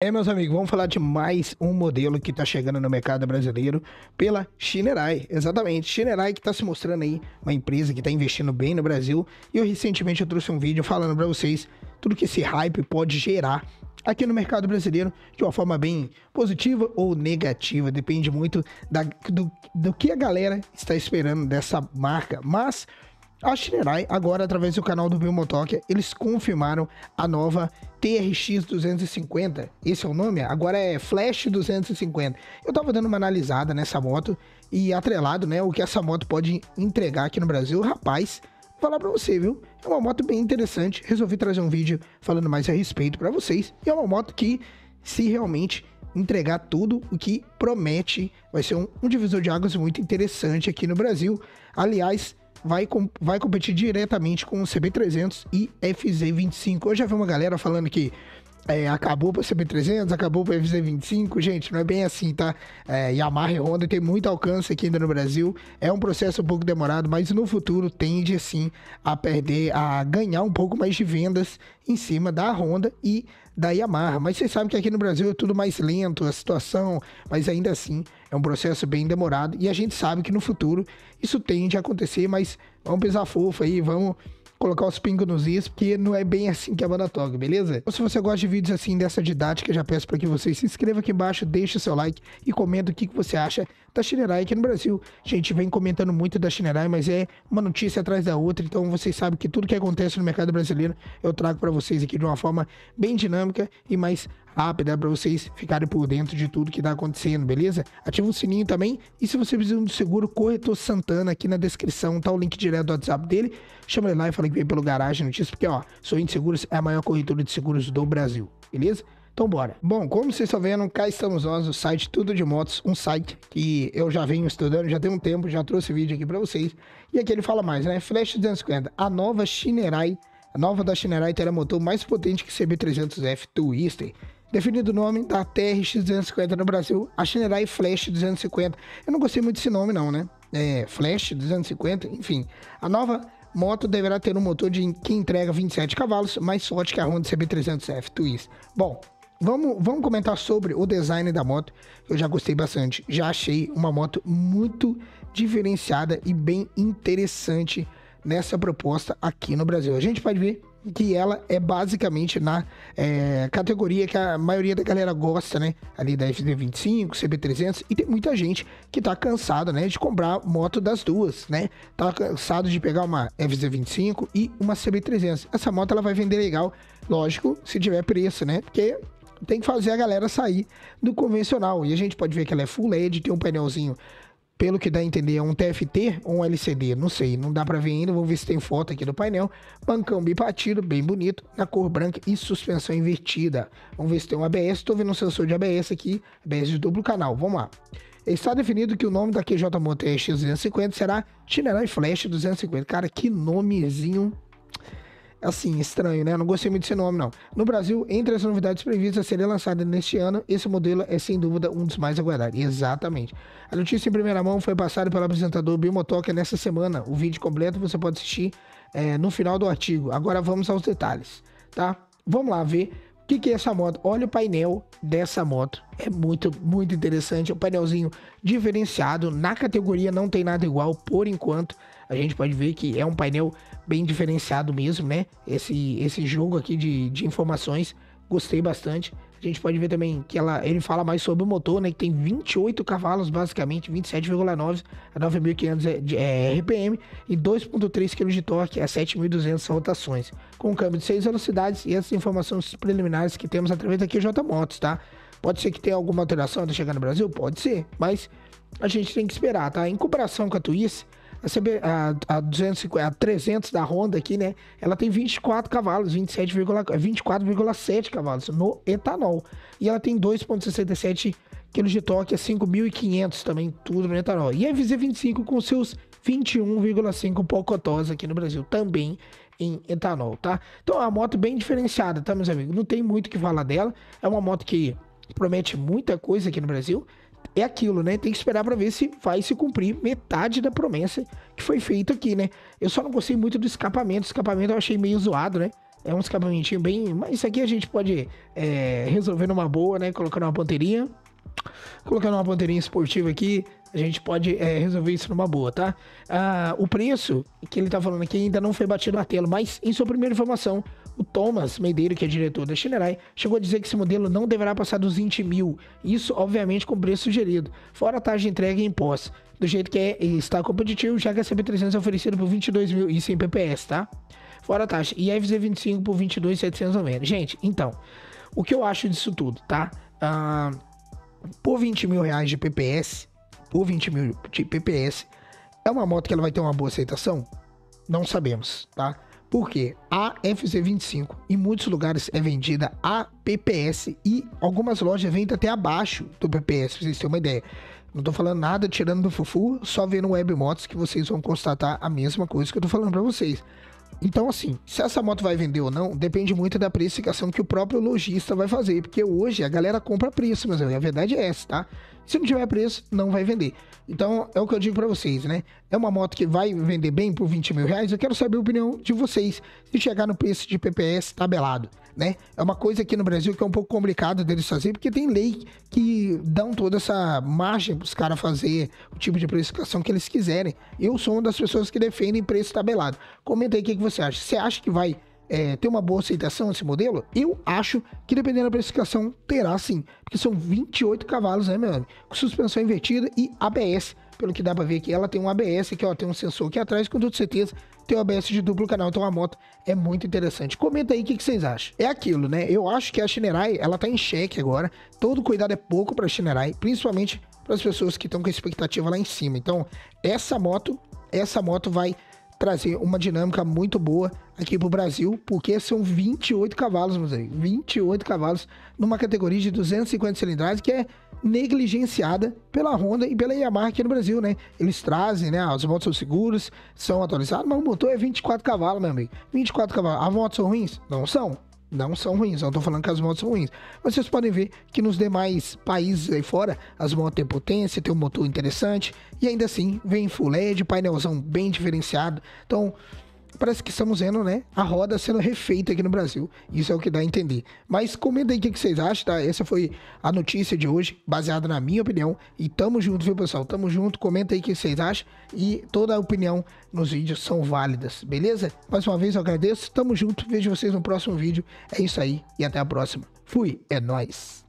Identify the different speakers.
Speaker 1: É, meus amigos, vamos falar de mais um modelo que está chegando no mercado brasileiro pela Shinerai. Exatamente, Shinerai que está se mostrando aí uma empresa que está investindo bem no Brasil. E eu recentemente eu trouxe um vídeo falando para vocês tudo que esse hype pode gerar aqui no mercado brasileiro de uma forma bem positiva ou negativa, depende muito da, do, do que a galera está esperando dessa marca. Mas a Shinerai, agora através do canal do Bilmotoque, eles confirmaram a nova TRX 250. Esse é o nome? Agora é Flash 250. Eu tava dando uma analisada nessa moto e atrelado, né, o que essa moto pode entregar aqui no Brasil. Rapaz, vou falar pra você, viu? É uma moto bem interessante. Resolvi trazer um vídeo falando mais a respeito para vocês. E é uma moto que, se realmente entregar tudo o que promete. Vai ser um, um, divisor de águas muito interessante aqui no Brasil. Aliás, vai, com, vai competir diretamente com o CB300 e FZ25. Eu já vi uma galera falando que é, acabou para CB300, acabou para FZ25. Gente, não é bem assim, tá? É, Yamaha e Honda tem muito alcance aqui ainda no Brasil. É um processo um pouco demorado, mas no futuro tende, assim, a perder, a ganhar um pouco mais de vendas em cima da Honda e da Yamaha. Mas vocês sabem que aqui no Brasil é tudo mais lento, a situação, mas ainda assim é um processo bem demorado. E a gente sabe que no futuro isso tende a acontecer, mas vamos pensar fofo aí, vamos colocar os pingos nos is, porque não é bem assim que é a banda toca, beleza? Então, se você gosta de vídeos assim dessa didática, já peço para que você se inscreva aqui embaixo, deixe seu like e comenta o que, que você acha da Shinerai aqui no Brasil. gente vem comentando muito da Shinerai, mas é uma notícia atrás da outra, então vocês sabem que tudo que acontece no mercado brasileiro eu trago para vocês aqui de uma forma bem dinâmica e mais rápida para vocês ficarem por dentro de tudo que está acontecendo, beleza? Ativa o sininho também e se você precisa um seguro Corretor Santana aqui na descrição, tá o link direto do WhatsApp dele, chama ele lá e fala que vem pelo Garagem Notícias, porque, ó, Sorrento Seguros é a maior corretora de seguros do Brasil, beleza? Então bora. Bom, como vocês estão vendo, cá estamos nós, o site Tudo de Motos, um site que eu já venho estudando, já tem um tempo, já trouxe vídeo aqui para vocês. E aqui ele fala mais, né? Flash 250, a nova Shinerai, a nova da Shinerai terá motor mais potente que CB300F Twister. Definido o nome da TRX250 no Brasil, a Shinerai Flash 250. Eu não gostei muito desse nome não, né? É, Flash 250, enfim. A nova Moto deverá ter um motor de, que entrega 27 cavalos, mais forte que a Honda CB300F Twist. Bom, Vamos, vamos comentar sobre o design da moto. Eu já gostei bastante. Já achei uma moto muito diferenciada e bem interessante nessa proposta aqui no Brasil. A gente pode ver que ela é basicamente na é, categoria que a maioria da galera gosta, né? Ali da FD25, CB300, e tem muita gente que tá cansada, né? De comprar moto das duas, né? Tá cansado de pegar uma FZ25 e uma CB300. Essa moto ela vai vender legal, lógico, se tiver preço, né? Porque tem que fazer a galera sair do convencional. E a gente pode ver que ela é full LED, tem um painelzinho pelo que dá a entender, é um TFT ou um LCD, não sei, não dá para ver ainda, vou ver se tem foto aqui do painel. Bancão bipartido, bem bonito, na cor branca e suspensão invertida. Vamos ver se tem um ABS, estou vendo um sensor de ABS aqui, ABS de duplo canal, vamos lá. Está definido que o nome da QJ Motor é X250 será Tineray Flash 250. Cara, que nomezinho assim, estranho, né? Não gostei muito desse nome, não. No Brasil, entre as novidades previstas a serem lançadas neste ano, esse modelo é sem dúvida um dos mais aguardados. Exatamente. A notícia em primeira mão foi passada pelo apresentador Bimotoca Motoca nessa semana. O vídeo completo você pode assistir é, no final do artigo. Agora vamos aos detalhes, tá? Vamos lá ver o que, que é essa moto. Olha o painel dessa moto. É muito, muito interessante. É um painelzinho diferenciado. Na categoria não tem nada igual por enquanto a gente pode ver que é um painel bem diferenciado mesmo, né? Esse, esse jogo aqui de, de informações, gostei bastante. A gente pode ver também que ela, ele fala mais sobre o motor, né? Que tem 28 cavalos, basicamente, 27,9 a 9.500 é, é RPM e 2,3 kg de torque a 7.200 rotações. Com um câmbio de 6 velocidades e essas informações preliminares que temos através da QJ Motos, tá? Pode ser que tenha alguma alteração até tá chegar no Brasil? Pode ser, mas a gente tem que esperar, tá? Em comparação com a Twiz, a, CB, a, a, a 300 da Honda aqui, né? Ela tem 24 cavalos, 24,7 é cavalos no etanol. E ela tem 2,67 kg de torque, é 5.500 também, tudo no etanol. E a VZ25 com seus 21,5 pocotós aqui no Brasil, também em etanol, tá? Então é uma moto bem diferenciada, tá, meus amigos? Não tem muito o que falar dela. É uma moto que promete muita coisa aqui no Brasil é aquilo, né? Tem que esperar para ver se vai se cumprir metade da promessa que foi feita aqui, né? Eu só não gostei muito do escapamento. O escapamento eu achei meio zoado, né? É um escapamentinho bem. Mas isso aqui a gente pode é, resolver numa boa, né? Colocando uma ponteirinha. Colocando uma ponteirinha esportiva aqui, a gente pode é, resolver isso numa boa, tá? Ah, o preço que ele tá falando aqui ainda não foi batido no tela, mas em sua primeira informação, o Thomas Medeiro, que é diretor da Shinerai, chegou a dizer que esse modelo não deverá passar dos 20 mil, isso obviamente com o preço sugerido, fora a taxa de entrega e impostos. Do jeito que é, está competitivo, já que a CB300 é oferecida por 22 mil, isso em PPS, tá? Fora a taxa. E a FZ25 por 22.700 ou menos. Gente, então, o que eu acho disso tudo, tá? Ah, por 20 mil reais de PPS, por 20 mil de PPS, é uma moto que ela vai ter uma boa aceitação? Não sabemos, tá? Porque a fz 25 em muitos lugares é vendida a PPS e algumas lojas vendem até abaixo do PPS, pra vocês terem uma ideia. Não tô falando nada tirando do fufu, só vendo Webmotos que vocês vão constatar a mesma coisa que eu tô falando para vocês. Então, assim, se essa moto vai vender ou não, depende muito da precificação que o próprio lojista vai fazer. Porque hoje a galera compra preço, mas a verdade é essa, tá? Se não tiver preço, não vai vender. Então, é o que eu digo para vocês, né? É uma moto que vai vender bem por 20 mil reais? Eu quero saber a opinião de vocês se chegar no preço de PPS tabelado, né? É uma coisa aqui no Brasil que é um pouco complicado deles fazer, porque tem lei que dão toda essa margem para os caras fazer o tipo de precificação que eles quiserem. Eu sou uma das pessoas que defendem preço tabelado. Comenta aí o que, que você acha. Você acha que vai é, ter uma boa aceitação esse modelo? Eu acho que dependendo da precificação terá sim, porque são 28 cavalos, né, meu amigo? Com suspensão invertida e ABS, pelo que dá para ver aqui, ela tem um ABS que ó, tem um sensor aqui atrás, com toda certeza tem um ABS de duplo canal, então a moto é muito interessante. Comenta aí o que, que, vocês acham. É aquilo, né? Eu acho que a Shinerai, ela tá em xeque agora, todo cuidado é pouco pra Shinerai, principalmente para as pessoas que estão com a expectativa lá em cima. Então, essa moto, essa moto vai trazer uma dinâmica muito boa aqui pro Brasil, porque são 28 cavalos, meus amigos. 28 cavalos numa categoria de 250 cilindradas que é negligenciada pela Honda e pela Yamaha aqui no Brasil, né? Eles trazem, né? as motos são seguras são atualizadas mas o motor é 24 cavalos, meu amigo. 24 cavalos. As motos são ruins? Não são. Não são ruins, não tô falando que as motos são ruins. Mas vocês podem ver que nos demais países aí fora, as motos têm potência, tem um motor interessante e ainda assim vem full LED, painelzão bem diferenciado. Então, parece que estamos vendo, né, a roda sendo refeita aqui no Brasil. Isso é o que dá a entender. Mas comenta aí o que, que vocês acham, tá? Essa foi a notícia de hoje, baseada na minha opinião. E tamo junto, viu, pessoal? Tamo junto. Comenta aí o que vocês acham. E toda a opinião nos vídeos são válidas, beleza? Mais uma vez eu agradeço. Tamo junto. Vejo vocês no próximo vídeo. É isso aí e até a próxima. Fui, é nóis!